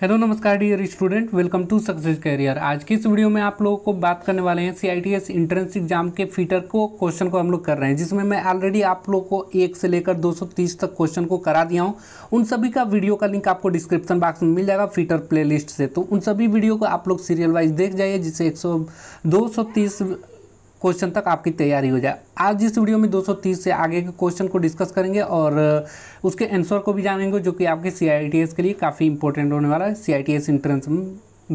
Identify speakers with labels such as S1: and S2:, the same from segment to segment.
S1: hello नमस्कार dear student welcome to success career आज की इस वीडियो में आप लोगों को बात करने वाले हैं सीआईटीएस एंट्रेंस एग्जाम के फीटर को क्वेश्चन को हम लोग कर रहे हैं जिसमें मैं ऑलरेडी आप लोग को एक से लेकर 230 तक क्वेश्चन को करा दिया हूं उन सभी का वीडियो का लिंक आपको डिस्क्रिप्शन बॉक्स में मिल जाएगा फीटर प्ले से तो उन सभी वीडियो को आप लोग सीरियल वाइज देख जाइए जिससे एक सौ क्वेश्चन तक आपकी तैयारी हो जाए आज इस वीडियो में 230 से आगे के क्वेश्चन को डिस्कस करेंगे और उसके आंसर को भी जानेंगे जो कि आपके सी के लिए काफ़ी इंपॉर्टेंट होने वाला है सी एंट्रेंस में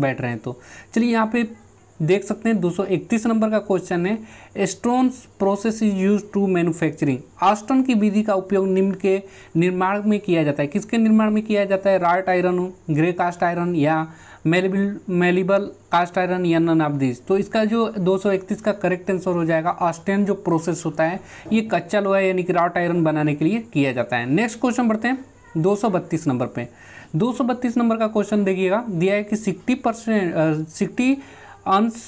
S1: बैठ रहे हैं तो चलिए यहाँ पे देख सकते हैं 231 नंबर का क्वेश्चन है एस्ट्रॉन्स process is use to manufacturing आस्टन की विधि का उपयोग निम्न के निर्माण में किया जाता है किसके निर्माण में किया जाता है right iron grey cast iron या मेलेबल मेलिबल कास्ट आयरन या नन ऑफ दिस तो इसका जो 231 का करेक्ट आंसर हो जाएगा ऑस्टेन जो प्रोसेस होता है ये कच्चा लोहा यानी कि रॉट आयरन बनाने के लिए किया जाता है नेक्स्ट क्वेश्चन बढ़ते हैं 232 नंबर पे 232 नंबर का क्वेश्चन देखिएगा दिया है कि 60 परसेंट सिक्सटी अंश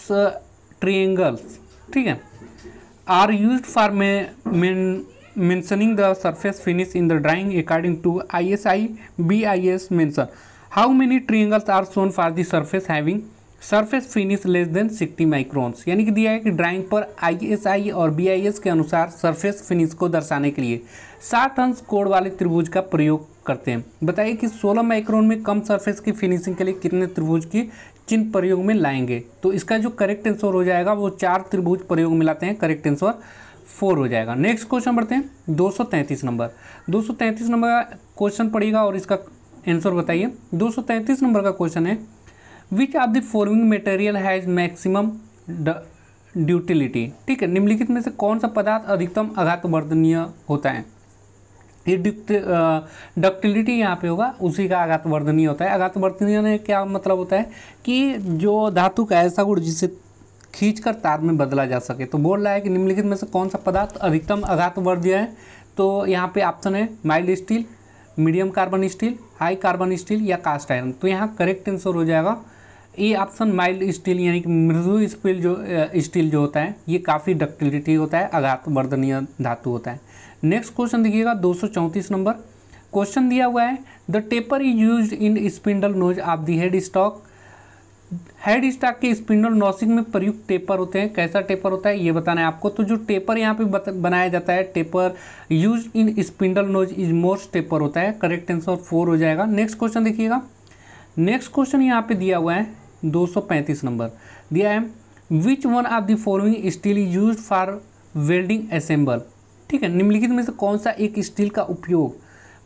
S1: ट्रिएंगल्स ठीक है are use for main mentioning the surface finish in the drawing according to I S I B I S mention how many triangles are shown for the surface having surface finish less than 60 microns यानी कि दिया है कि drawing पर ISI और BIS के अनुसार surface finish को दर्शाने के लिए सात अंश कोड वाले त्रिभुज का प्रयोग करते हैं बताइए कि 16 माइक्रोन में कम सर्फेस की फिनिशिंग के लिए कितने त्रिभुज की चिन्ह प्रयोग में लाएंगे तो इसका जो करेक्ट आंसर हो जाएगा वो चार त्रिभुज प्रयोग में लाते हैं करेक्ट आंसर फोर हो जाएगा नेक्स्ट क्वेश्चन बढ़ते हैं तैंतीस नंबर तैंतीस नंबर का क्वेश्चन पड़ेगा और इसका आंसर बताइए 233 नंबर का क्वेश्चन है which of the forming material has maximum ductility ठीक है निम्नलिखित में से कौन सा पदार्थ अधिकतम आघातवर्धनीय होता है ये डक्टिलिटी यहाँ पे होगा उसी का आघातवर्धनीय होता है आघातवर्धनीय ने क्या मतलब होता है कि जो धातु का ऐसा गुण जिसे खींच कर तार में बदला जा सके तो बोल रहा है कि निम्नलिखित में से कौन सा पदार्थ अधिकतम आघातवर्धीय है तो यहाँ पे ऑप्शन है mild steel medium carbon steel high carbon steel या कास्ट आयरन तो यहाँ करेक्ट आंसर हो जाएगा ये ऑप्शन माइल्ड स्टील यानी कि मृदु स्टील जो स्टील जो होता है ये काफ़ी डक्टिलिटी होता है अगात वर्धनीय धातु होता है नेक्स्ट क्वेश्चन देखिएगा दो नंबर क्वेश्चन दिया हुआ है the taper is use in spindle nose of the head stock head stock के स्पिंडल नॉसिंग में प्रयुक्त टेपर होते हैं कैसा टेपर होता है ये बताना है आपको तो जो टेपर यहाँ पे बनाया जाता है taper use in spindle nose is most taper होता है करेक्ट आंसर फोर हो जाएगा नेक्स्ट क्वेश्चन देखिएगा नेक्स्ट क्वेश्चन यहाँ पे दिया हुआ है 235 नंबर दिया है which one of the following steel use for welding assemble ठीक है निम्नलिखित में से कौन सा एक स्टील का उपयोग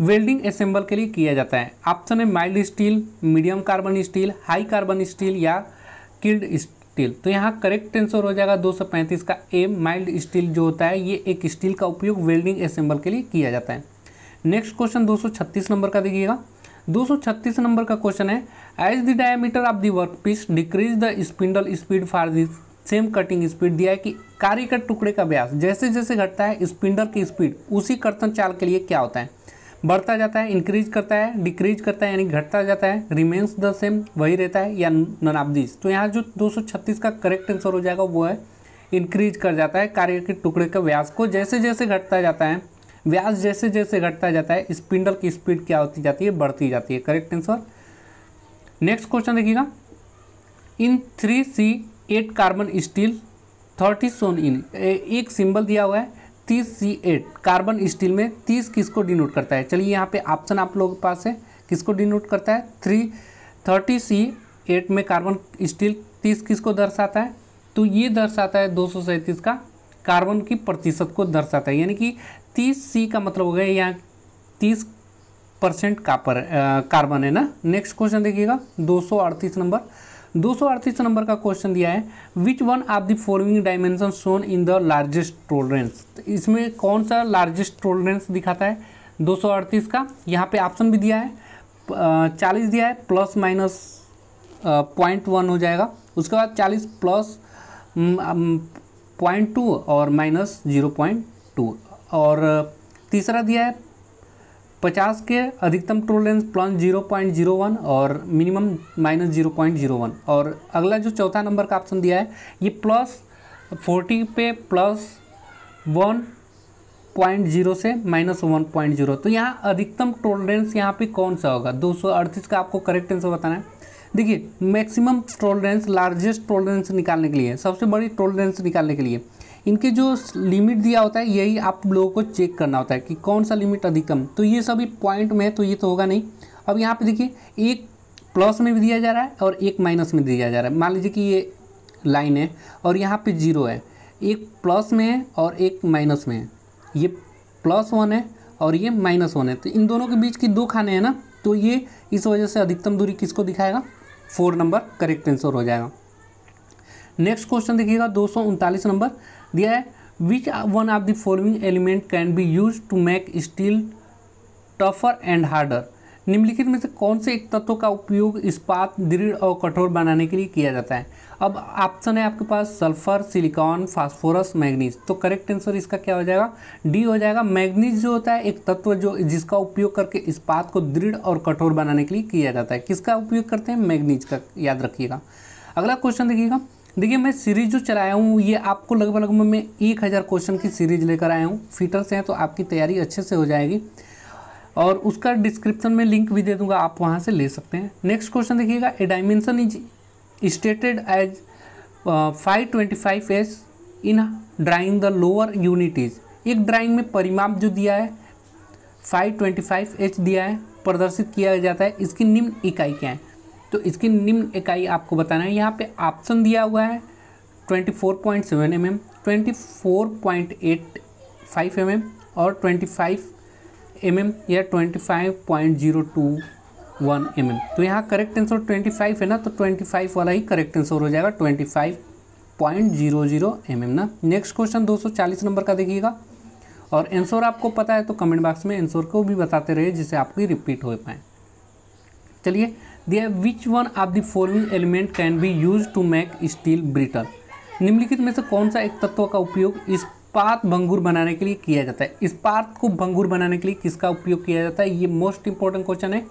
S1: वेल्डिंग असेंबल के लिए किया जाता है ऑप्शन है mild steel medium carbon steel high carbon steel या किल्ड स्टील तो यहाँ करेक्ट आंसर हो जाएगा 235 का ए माइल्ड स्टील जो होता है ये एक स्टील का उपयोग वेल्डिंग असेंबल के लिए किया जाता है नेक्स्ट क्वेश्चन 236 नंबर का देखिएगा 236 नंबर का क्वेश्चन है as the diameter of the work piece decrease the spindle speed for this same cutting speed दिया है कि कार्य का टुकड़े का व्यास जैसे जैसे घटता है स्पिंडल की स्पीड उसी कर्तन चाल के लिए क्या होता है बढ़ता जाता है इंक्रीज करता है डिक्रीज करता है यानी घटता जाता है रिमेन्स द सेम वही रहता है या नन ऑफ दिस तो यहाँ जो 236 का करेक्ट आंसर हो जाएगा वो है इंक्रीज कर जाता है कार्य के टुकड़े के व्यास को जैसे जैसे घटता जाता है व्यास जैसे जैसे घटता जाता है स्पिंडल की स्पीड क्या होती जाती है बढ़ती जाती है करेक्ट आंसर नेक्स्ट क्वेश्चन देखिएगा in three C eight carbon steel thirty shown in एक सिंबल दिया हुआ है तीस सी एट कार्बन स्टील में तीस किसको डिनोट करता है चलिए यहाँ पे ऑप्शन आप लोगों के पास है किसको डिनोट करता है थ्री थर्टी सी एट में कार्बन स्टील तीस किसको दर्शाता है तो ये दर्शाता है दो सौ सैंतीस का कार्बन की प्रतिशत को दर्शाता है यानी कि तीस सी का मतलब हो गया यहाँ तीस परसेंट कापर कार्बन है ना नेक्स्ट क्वेश्चन देखिएगा दो सौ अड़तीस नंबर दो नंबर का क्वेश्चन दिया है which one of the following dimension shown in the largest tolerance इसमें कौन सा लार्जेस्ट टोलरेंस दिखाता है अड़तीस का यहाँ पे ऑप्शन भी दिया है चालीस दिया है प्लस माइनस पॉइंट वन हो जाएगा उसके बाद चालीस प्लस पॉइंट टू और माइनस जीरो पॉइंट टू और तीसरा दिया है 50 के अधिकतम ट्रू लेंस प्लस 0.01 और मिनिमम माइनस 0.01 और अगला जो चौथा नंबर का ऑप्शन दिया है ये प्लस 40 पे प्लस वन पॉइंट जीरो से माइनस वन पॉइंट जीरो तो यहाँ अधिकतम टोलरेंस यहाँ पे कौन सा होगा दो सौ अड़तीस का आपको करेक्ट आंसर बताना है देखिए मैक्सिमम टोलरेंस लार्जेस्ट टोलरेंस निकालने के लिए सबसे बड़ी टोलरेंस निकालने के लिए इनके जो लिमिट दिया होता है यही आप लोगों को चेक करना होता है कि कौन सा लिमिट अधिकतम तो ये सभी पॉइंट में है तो ये तो होगा नहीं अब यहाँ पे देखिए एक प्लस में भी दिया जा रहा है और एक माइनस में दिया जा रहा है मान लीजिए कि ये लाइन है और यहाँ पर जीरो है एक प्लस में है और एक माइनस में है ये प्लस वन है और ये माइनस वन है तो इन दोनों के बीच की दो खाने हैं ना तो ये इस वजह से अधिकतम दूरी किसको दिखाएगा फोर नंबर करेक्ट आंसर हो जाएगा नेक्स्ट क्वेश्चन देखिएगा दो नंबर दिया है which one of the following element can be use to make steel tougher and harder निम्नलिखित में से कौन से एक तत्व का उपयोग इस्पात दृढ़ और कठोर बनाने के लिए किया जाता है अब ऑप्शन है आपके पास सल्फर सिलिकॉन फास्फोरस मैग्नीज तो करेक्ट आंसर इसका क्या हो जाएगा डी हो जाएगा मैग्नीज जो होता है एक तत्व जो जिसका उपयोग करके इस्पात को दृढ़ और कठोर बनाने के लिए किया जाता है किसका उपयोग करते हैं मैग्नीज का याद रखिएगा अगला क्वेश्चन देखिएगा देखिए मैं सीरीज जो चलाया हूँ ये आपको लगभग लगभग मैं एक हज़ार क्वेश्चन की सीरीज लेकर आया हूँ फीटर्स हैं तो आपकी तैयारी अच्छे से हो जाएगी और उसका डिस्क्रिप्शन में लिंक भी दे दूंगा आप वहाँ से ले सकते हैं नेक्स्ट क्वेश्चन देखिएगा a dimension is stated as five twenty five S in drawing the lower unit is एक ड्राइंग में परिमाप जो दिया है फाइव ट्वेंटी फाइव एच दिया है प्रदर्शित किया जाता है इसकी निम्न इकाई क्या है तो इसकी निम्न इकाई आपको बताना है यहाँ पे ऑप्शन दिया हुआ है 24.7 point seven M M twenty four point eight five M M और 25 एम एम या 25.021 एम एम तो यहाँ करेक्ट आंसर 25 है ना तो 25 वाला ही करेक्ट आंसर हो जाएगा 25.00 एम एम ना नेक्स्ट क्वेश्चन 240 नंबर का देखिएगा और आंसर आपको पता है तो कमेंट बॉक्स में आंसर को भी बताते रहिए जिससे आपकी रिपीट हो पाएँ चलिए दिया which one of the following element can be use to make steel brittle निम्नलिखित में से कौन सा एक तत्व का उपयोग इस पात भंगुर बनाने के लिए किया जाता है इस पात को भंगुर बनाने के लिए किसका उपयोग किया जाता है ये मोस्ट इंपॉर्टेंट क्वेश्चन है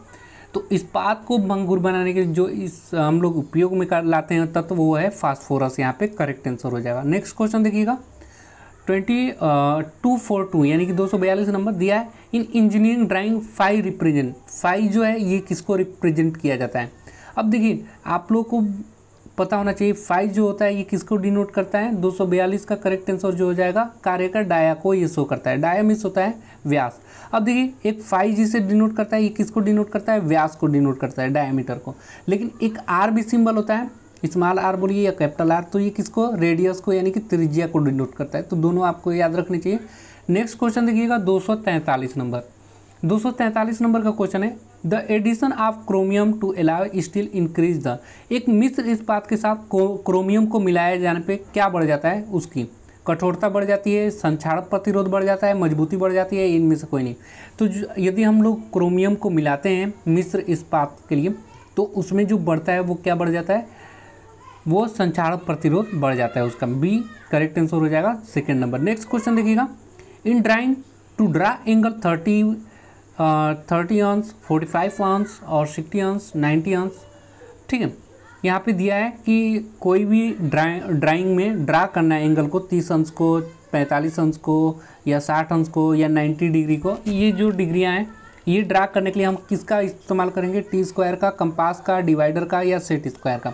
S1: तो इस पात को भंगुर बनाने के लिए जो इस हम लोग उपयोग में कर लाते हैं तत्व वो है फास्फोरस यहाँ पे करेक्ट आंसर हो जाएगा नेक्स्ट क्वेश्चन देखिएगा ट्वेंटी टू फोर टू यानी कि दो सौ बयालीस नंबर दिया है in engineering drawing five represent five जो है ये किसको रिप्रेजेंट किया जाता है अब देखिए आप लोग को पता होना चाहिए फाइव जो होता है ये किसको डिनोट करता है 242 का करेक्ट आंसर जो हो जाएगा कार्य का डाया को ये शो करता है डाया मिस होता है व्यास अब देखिए एक फाइव जिसे डिनोट करता है ये किसको डिनोट करता है व्यास को डिनोट करता है डायामीटर को लेकिन एक आर भी सिंबल होता है स्मॉल आर बोलिए या कैपिटल आर तो ये किसको रेडियस को यानी कि त्रिज्या को डिनोट करता है तो दोनों आपको याद रखने चाहिए नेक्स्ट क्वेश्चन देखिएगा 243 नंबर 243 नंबर का क्वेश्चन है the addition of chromium to alloy steel increase the एक मिश्र इस्पात के साथ क्रोमियम को मिलाए जाने पर क्या बढ़ जाता है उसकी कठोरता बढ़ जाती है संक्षारक प्रतिरोध बढ़ जाता है मजबूती बढ़ जाती है इनमें से कोई नहीं तो यदि हम लोग क्रोमियम को मिलाते हैं मिश्र इस्पात के लिए तो उसमें जो बढ़ता है वो क्या बढ़ जाता है वो संचार प्रतिरोध बढ़ जाता है उसका बी करेक्ट आंसर हो जाएगा सेकेंड नंबर नेक्स्ट क्वेश्चन देखिएगा in drawing to draw angle thirty thirty अंश फोर्टी फाइव अंश और सिक्सटी अंश नाइन्टी अंश ठीक है यहाँ पे दिया है कि कोई भी ड्राइंग में ड्रा करना है एंगल को तीस अंश को पैंतालीस अंश को या साठ अंश को या नाइन्टी डिग्री को ये जो डिग्रियाँ हैं ये ड्रा करने के लिए हम किसका इस्तेमाल करेंगे टी स्क्वायर का कंपास का डिवाइडर का या सेट स्क्वायर का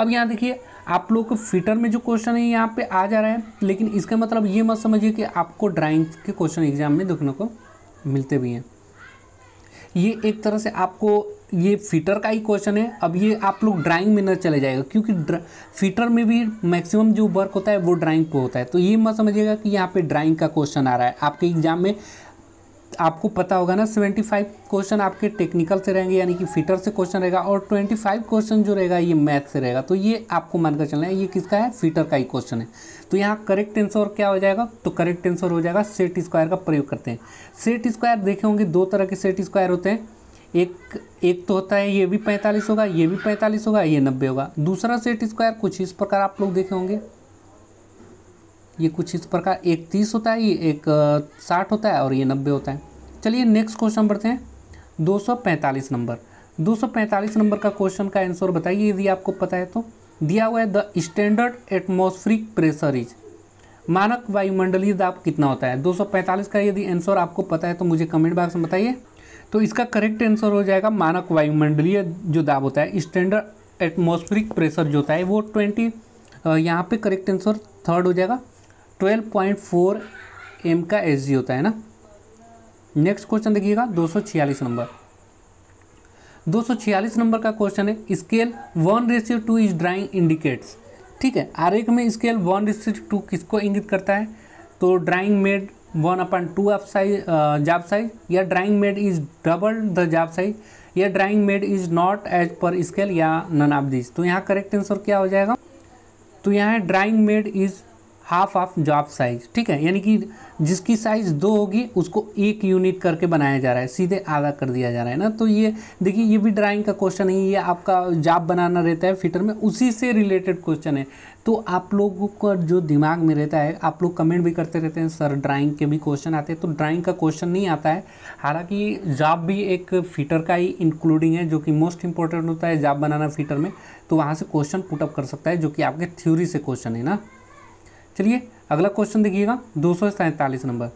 S1: अब यहाँ देखिए आप लोग को फिटर में जो क्वेश्चन है यहाँ पे आ जा रहा है लेकिन इसका मतलब ये मत समझिए कि आपको ड्राइंग के क्वेश्चन एग्जाम में देखने को मिलते भी हैं ये एक तरह से आपको ये फिटर का ही क्वेश्चन है अब ये आप लोग ड्राइंग में न चले जाएगा क्योंकि फिटर में भी मैक्सिमम जो वर्क होता है वो ड्राइंग पे होता है तो ये मत समझिएगा कि यहाँ पे ड्राइंग का क्वेश्चन आ रहा है आपके एग्जाम में आपको पता होगा ना 75 क्वेश्चन आपके टेक्निकल से रहेंगे यानी कि फिटर से क्वेश्चन रहेगा और 25 क्वेश्चन जो रहेगा ये मैथ से रहेगा तो ये आपको मानकर चलना है ये किसका है फिटर का ही क्वेश्चन है तो यहाँ करेक्ट आंसर क्या हो जाएगा तो करेक्ट आंसर हो जाएगा सेट स्क्वायर का प्रयोग करते हैं सेट स्क्वायर देखे होंगे दो तरह के सेट स्क्वायर होते हैं एक एक तो होता है ये भी पैंतालीस होगा ये भी पैंतालीस होगा ये नब्बे होगा दूसरा सेट स्क्वायर कुछ इस प्रकार आप लोग देखे होंगे ये कुछ इस प्रकार एक तीस होता है ये एक साठ होता है और ये नब्बे होता है चलिए नेक्स्ट क्वेश्चन बढ़ते हैं दो सौ पैंतालीस नंबर दो सौ पैंतालीस नंबर का क्वेश्चन का आंसर बताइए यदि आपको पता है तो दिया हुआ है the standard atmospheric pressure is मानक वायुमंडलीय दाब कितना होता है 245 का यदि आंसर आपको पता है तो मुझे कमेंट बॉक्स में बताइए तो इसका करेक्ट आंसर हो जाएगा मानक वायुमंडलीय जो दाब होता है स्टैंडर्ड एटमोस्फ्रिक प्रेशर जो होता है वो 20 यहाँ पे करेक्ट आंसर थर्ड हो जाएगा ट्वेल्व पॉइंट फोर एम का जी होता है ना नेक्स्ट क्वेश्चन देखिएगा दो सौ छियालीस नंबर 246 नंबर का क्वेश्चन है scale one ratio two is drawing indicates ठीक है आरेख में स्केल वन रेसियो टू किसको इंगित करता है तो drawing made one upon two of size job size या drawing made is double the job size या drawing made is not as per scale या नन ऑफ दिस तो यहाँ करेक्ट आंसर क्या हो जाएगा तो यहाँ drawing made is half of job size ठीक है यानी कि जिसकी साइज़ दो होगी उसको एक यूनिट करके बनाया जा रहा है सीधे आधा कर दिया जा रहा है ना तो ये देखिए ये भी ड्राइंग का क्वेश्चन है ये आपका जॉब बनाना रहता है फिटर में उसी से रिलेटेड क्वेश्चन है तो आप लोगों का जो दिमाग में रहता है आप लोग कमेंट भी करते रहते हैं सर ड्राइंग के भी क्वेश्चन आते हैं तो ड्राइंग का क्वेश्चन नहीं आता है हालांकि जॉब भी एक फिटर का ही इंक्लूडिंग है जो कि मोस्ट इंपॉर्टेंट होता है जॉब बनाना फिटर में तो वहाँ से क्वेश्चन पुटअप कर सकता है जो कि आपके थ्योरी से क्वेश्चन है ना चलिए अगला क्वेश्चन देखिएगा दो नंबर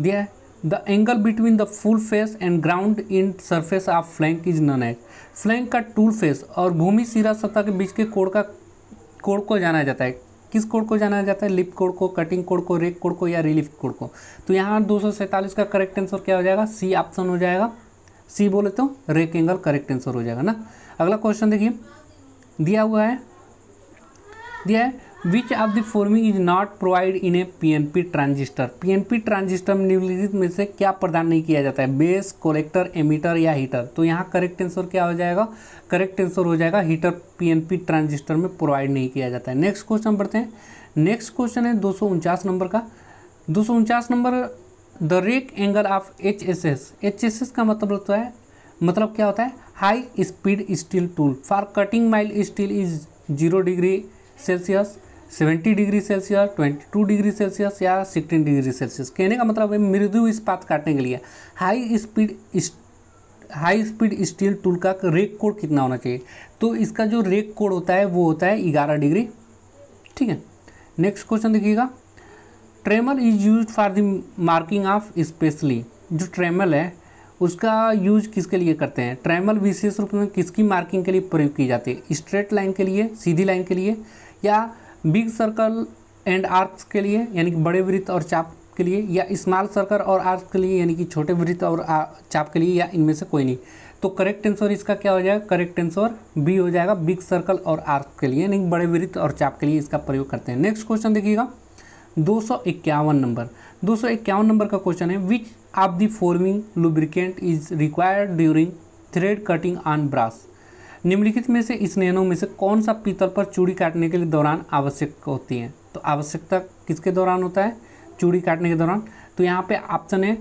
S1: दिया है the angle between the full face and ground in surface of flank is known as flank का टूल फेस और भूमि सिरा सतह के बीच के कोड का कोड को जाना जाता है किस कोड को जाना जाता है लिप कोड को कटिंग कोड को रेक कोड को या रिलीफ कोड को तो यहाँ दो का करेक्ट आंसर क्या हो जाएगा सी ऑप्शन हो जाएगा सी बोले तो रेक एंगल करेक्ट आंसर हो जाएगा ना अगला क्वेश्चन देखिए दिया हुआ है दिया है which of the forming is not provide in a PNP transistor PNP transistor निम्नलिखित में से क्या प्रदान नहीं किया जाता है बेस कोलेक्टर एमीटर या हीटर तो यहाँ करेक्ट आंसर क्या हो जाएगा करेक्ट आंसर हो जाएगा हीटर पीएनपी ट्रांजिस्टर में प्रोवाइड नहीं किया जाता है नेक्स्ट क्वेश्चन बढ़ते हैं नेक्स्ट क्वेश्चन है दो नंबर का दो number the rake angle of H S S H S S का मतलब होता है मतलब क्या होता है high speed steel tool for cutting mild steel is zero degree Celsius seventy degree Celsius twenty two degree Celsius या सिक्सटीन डिग्री सेल्सियस कहने का मतलब है मृदु इस्पात काटने के लिए high speed high speed steel tool का रेक कोड कितना होना चाहिए तो इसका जो रेक कोड होता है वो होता है ग्यारह डिग्री ठीक है नेक्स्ट क्वेश्चन देखिएगा trammel is use for the marking of specially जो ट्रेमल है उसका यूज किसके लिए करते हैं ट्रेमल विशेष रूप में किसकी मार्किंग के लिए प्रयोग की जाती है स्ट्रेट लाइन के लिए सीधी लाइन के लिए या बिग सर्कल एंड आर्क्स के लिए यानी कि बड़े वृत्त और चाप के लिए या स्मॉल सर्कल और आर्क के लिए यानी कि छोटे वृत्त और चाप के लिए या इनमें से कोई नहीं तो करेक्ट आंसर इसका क्या हो जाएगा करेक्ट आंसर बी हो जाएगा बिग सर्कल और आर्क के लिए यानी बड़े वृत्त और चाप के लिए इसका प्रयोग करते हैं नेक्स्ट क्वेश्चन देखिएगा दो नंबर दो नंबर का क्वेश्चन है which of the forming lubricant is required during thread cutting on brass निम्नलिखित में से इस में से कौन सा पीतल पर चूड़ी काटने के लिए दौरान आवश्यक होती है तो आवश्यकता किसके दौरान होता है चूड़ी काटने के दौरान तो यहाँ पे ऑप्शन है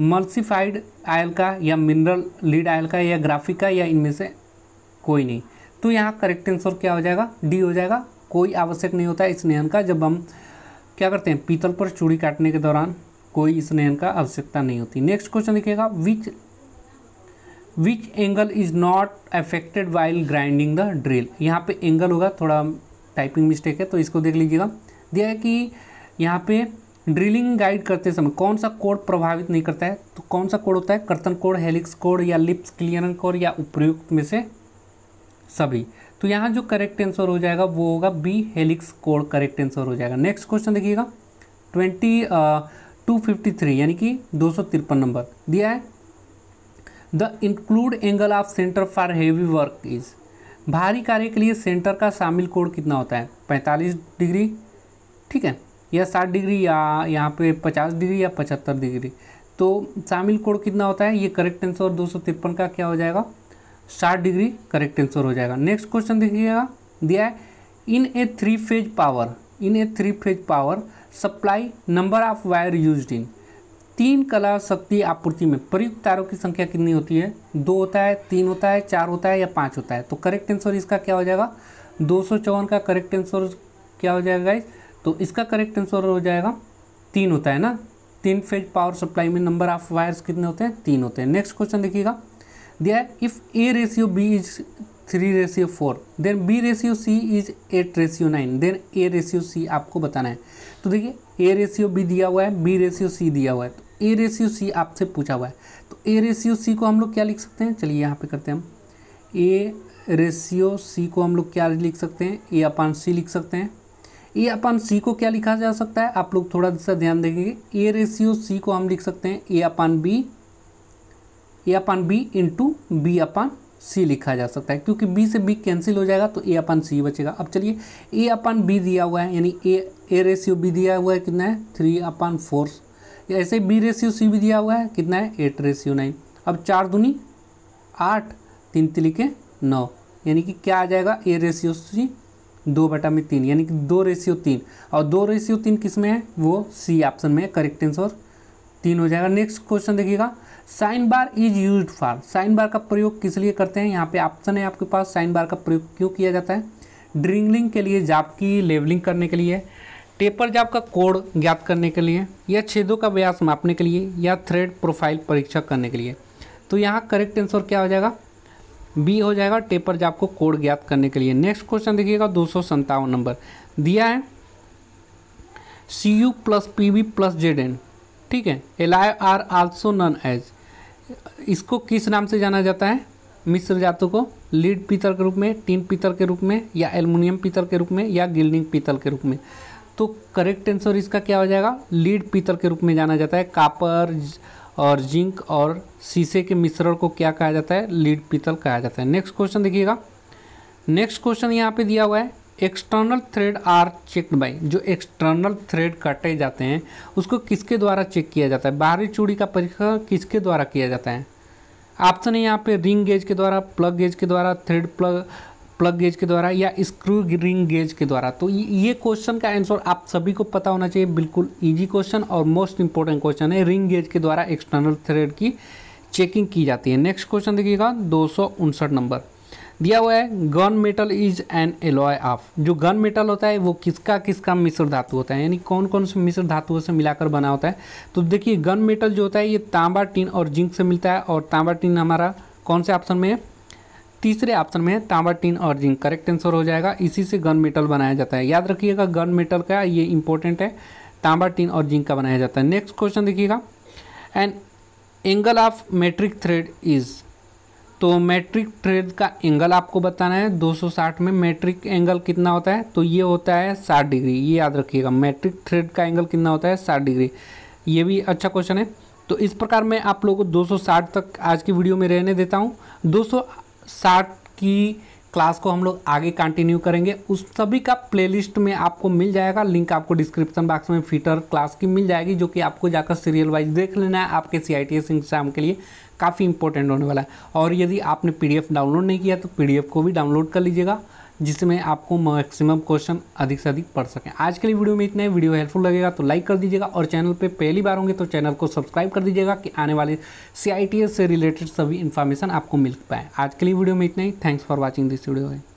S1: मल्सीफाइड आयल का या मिनरल लीड आयल का या ग्राफिक का या इनमें से कोई नहीं तो यहाँ करेक्ट आंसर क्या हो जाएगा डी हो जाएगा कोई आवश्यक नहीं होता है इस नयन का जब हम क्या करते हैं पीतल पर चूड़ी काटने के दौरान कोई इस नयन का आवश्यकता नहीं होती नेक्स्ट क्वेश्चन देखिएगा which which angle is not affected while grinding the drill यहाँ पे एंगल होगा थोड़ा टाइपिंग मिस्टेक है तो इसको देख लीजिएगा दिया है कि यहाँ पे ड्रिलिंग गाइड करते समय कौन सा कोड प्रभावित नहीं करता है तो कौन सा कोड होता है कर्तन कोड हेलिक्स कोड या लिप्स क्लियरन कोड या उपयुक्त में से सभी तो यहाँ जो करेक्ट आंसर हो जाएगा वो होगा बी हेलिक्स कोड करेक्ट आंसर हो जाएगा नेक्स्ट क्वेश्चन देखिएगा ट्वेंटी टू फिफ्टी थ्री यानी कि दो सौ तिरपन नंबर दिया है the include angle of centre for heavy work is भारी कार्य के लिए सेंटर का शामिल कोण कितना होता है 45 डिग्री ठीक है या 60 डिग्री या यहाँ पे 50 डिग्री या 75 डिग्री तो शामिल कोण कितना होता है ये करेक्ट आंसर दो का क्या हो जाएगा साठ डिग्री करेक्ट आंसर हो जाएगा नेक्स्ट क्वेश्चन देखिएगा दिया है in a three phase power in a three phase power supply number of wire use in तीन कला शक्ति आपूर्ति में प्रयुक्त तारों की संख्या कितनी होती है दो होता है तीन होता है चार होता है या पाँच होता है तो करेक्ट आंसर इसका क्या हो जाएगा दो का करेक्ट आंसर क्या हो जाएगा इस तो इसका करेक्ट आंसर हो जाएगा तीन होता है ना तीन फेज पावर सप्लाई में नंबर ऑफ वायर्स कितने होते हैं तीन होते हैं नेक्स्ट क्वेश्चन देखिएगा दिया है if A ratio B is three ratio four then B ratio C is eight ratio nine then A ratio C आपको बताना है तो देखिए ए रेशियो बी दिया हुआ है बी रेशियो सी दिया हुआ है तो ए रेशियो सी आपसे पूछा हुआ है तो ए रेशियो सी को हम लोग क्या लिख सकते हैं चलिए यहाँ पे करते हैं हम ए रेशियो सी को हम लोग क्या लिख सकते हैं ए अपान सी लिख सकते हैं ए अपान सी को क्या लिखा जा सकता है आप लोग थोड़ा सा ध्यान देंगे ए रेशियो सी को हम लिख सकते हैं A upon B A upon B into B upon C लिखा जा सकता है क्योंकि बी से बी कैंसिल हो जाएगा तो ए अपान सी बचेगा अब चलिए ए अपान बी दिया हुआ है यानी ए ए रेशियो बी दिया हुआ है कितना है थ्री अपान फोर ऐसे बी रेशियो सी भी दिया हुआ है कितना है एट रेशियो नाइन अब चार दूनी आठ तीन तिलिके नौ यानी कि क्या आ जाएगा ए रेशियो सी दो बटा में तीन यानी कि दो रेशियो तीन और दो रेशियो तीन किस में है वो सी ऑप्शन में करेक्ट आंसर तीन हो जाएगा नेक्स्ट क्वेश्चन देखिएगा sine bar is use for sine bar का प्रयोग किस लिए करते हैं यहाँ पे ऑप्शन है आपके पास साइन बार का प्रयोग क्यों किया जाता है ड्रिंगलिंग के लिए जाप की लेवलिंग करने के लिए टेपर जाप का कोड ज्ञात करने के लिए या छेदों का व्यास मापने के लिए या थ्रेड प्रोफाइल परीक्षा करने के लिए तो यहाँ करेक्ट आंसर क्या हो जाएगा बी हो जाएगा टेपर जाप को कोड ज्ञात करने के लिए नेक्स्ट क्वेश्चन देखिएगा दो नंबर दिया है C U plus P V plus Z N ठीक है L I R also known as इसको किस नाम से जाना जाता है मिश्र जातु को लीड पीतल के रूप में टीन पीतल के रूप में या एल्युमिनियम पीतल के रूप में या गिल्डिंग पीतल के रूप में तो करेक्ट आंसर इसका क्या हो जाएगा लीड पीतल के रूप में जाना जाता है कापर और जिंक और शीशे के मिश्रण को क्या कहा जाता है लीड पीतल कहा जाता है नेक्स्ट क्वेश्चन देखिएगा नेक्स्ट क्वेश्चन यहाँ पे दिया हुआ है external thread are checked by जो एक्सटर्नल थ्रेड काटे जाते हैं उसको किसके द्वारा चेक किया जाता है बाहरी चूड़ी का परीक्षण किसके द्वारा किया जाता है ऑप्शन है यहाँ पे रिंग गेज के द्वारा प्लग गेज के द्वारा थ्रेड प्लग प्लग गेज के द्वारा या स्क्रू रिंग गेज के द्वारा तो ये क्वेश्चन का आंसर आप सभी को पता होना चाहिए बिल्कुल इजी क्वेश्चन और मोस्ट इंपॉर्टेंट क्वेश्चन है रिंग गेज के द्वारा एक्सटर्नल थ्रेड की चेकिंग की जाती है नेक्स्ट क्वेश्चन देखिएगा दो नंबर दिया हुआ है gun metal is an alloy of जो गन मेटल होता है वो किसका किसका मिश्र धातु होता है यानी कौन कौन से मिश्र धातुओं से मिलाकर बना होता है तो देखिए गन मेटल जो होता है ये तांबा टिन और जिंक से मिलता है और तांबा टिन हमारा कौन से ऑप्शन में है तीसरे ऑप्शन में तांबा टीन और जिंक करेक्ट आंसर हो जाएगा इसी से गन मेटल बनाया जाता है याद रखिएगा गन मेटल का ये इंपॉर्टेंट है तांबा टीन और जिंक का बनाया जाता है नेक्स्ट क्वेश्चन देखिएगा and angle of metric thread is तो मैट्रिक थ्रेड का एंगल आपको बताना है 260 में मैट्रिक एंगल कितना होता है तो ये होता है 60 डिग्री ये याद रखिएगा मैट्रिक थ्रेड का एंगल कितना होता है 60 डिग्री ये भी अच्छा क्वेश्चन है तो इस प्रकार मैं आप लोगों को 260 तक आज की वीडियो में रहने देता हूँ 200 साठ की क्लास को हम लोग आगे कंटिन्यू करेंगे उस सभी का प्लेलिस्ट में आपको मिल जाएगा लिंक आपको डिस्क्रिप्शन बॉक्स में फीटर क्लास की मिल जाएगी जो कि आपको जाकर सीरियल वाइज देख लेना है आपके सी आई एग्जाम के लिए काफ़ी इंपॉर्टेंट होने वाला है और यदि आपने पीडीएफ डाउनलोड नहीं किया तो पीडीएफ को भी डाउनलोड कर लीजिएगा जिसमें आपको मैक्सिमम क्वेश्चन अधिक से अधिक पढ़ सकें आज के लिए वीडियो में इतना ही वीडियो हेल्पफुल लगेगा तो लाइक कर दीजिएगा और चैनल पर पहली बार होंगे तो चैनल को सब्सक्राइब कर दीजिएगा कि आने वाले सी से रिलेटेड सभी इन्फॉर्मेशन आपको मिल पाए आज के लिए वीडियो में इतना ही thanks for watching this video है